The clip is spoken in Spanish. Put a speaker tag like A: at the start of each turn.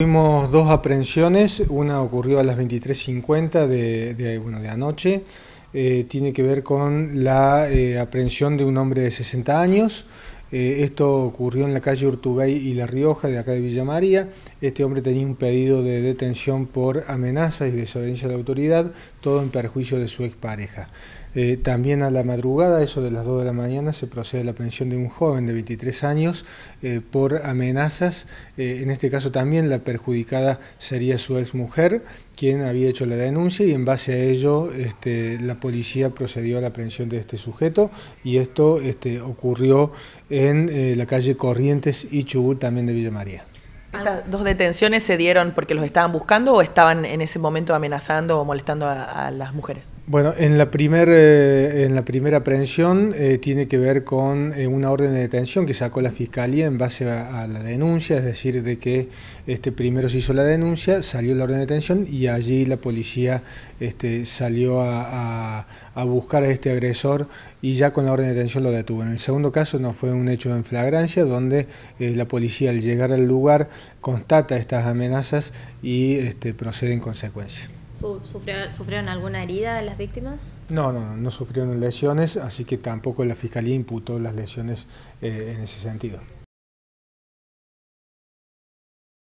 A: Tuvimos dos aprehensiones, una ocurrió a las 23.50 de, bueno, anoche, eh, tiene que ver con la eh, aprehensión de un hombre de 60 años, eh, esto ocurrió en la calle Urtubey y La Rioja, de acá de Villa María. Este hombre tenía un pedido de detención por amenazas y desobediencia de autoridad, todo en perjuicio de su expareja. Eh, también a la madrugada, eso de las 2 de la mañana, se procede a la aprehensión de un joven de 23 años eh, por amenazas. en este caso también la perjudicada sería su exmujer, quien había hecho la denuncia y en base a ello este, la policía procedió a la aprehensión de este sujeto y esto este, ocurrió en eh, la calle Corrientes y Chubut también de Villa María.
B: ¿Estas dos detenciones se dieron porque los estaban buscando o estaban en ese momento amenazando o molestando a, las mujeres?
A: Bueno, en la, primer, eh, en la primera aprehensión eh, tiene que ver con eh, una orden de detención que sacó la Fiscalía en base a, la denuncia, es decir, de que este, primero se hizo la denuncia, salió la orden de detención y allí la policía este, salió a, a, a buscar a este agresor y ya con la orden de detención lo detuvo. En el segundo caso no fue un hecho en flagrancia, donde la policía al llegar al lugar constata estas amenazas y este, procede en consecuencia.
C: ¿Sufrieron alguna herida las víctimas?
A: No, no, no, sufrieron lesiones, así que tampoco la Fiscalía imputó las lesiones eh, en ese sentido.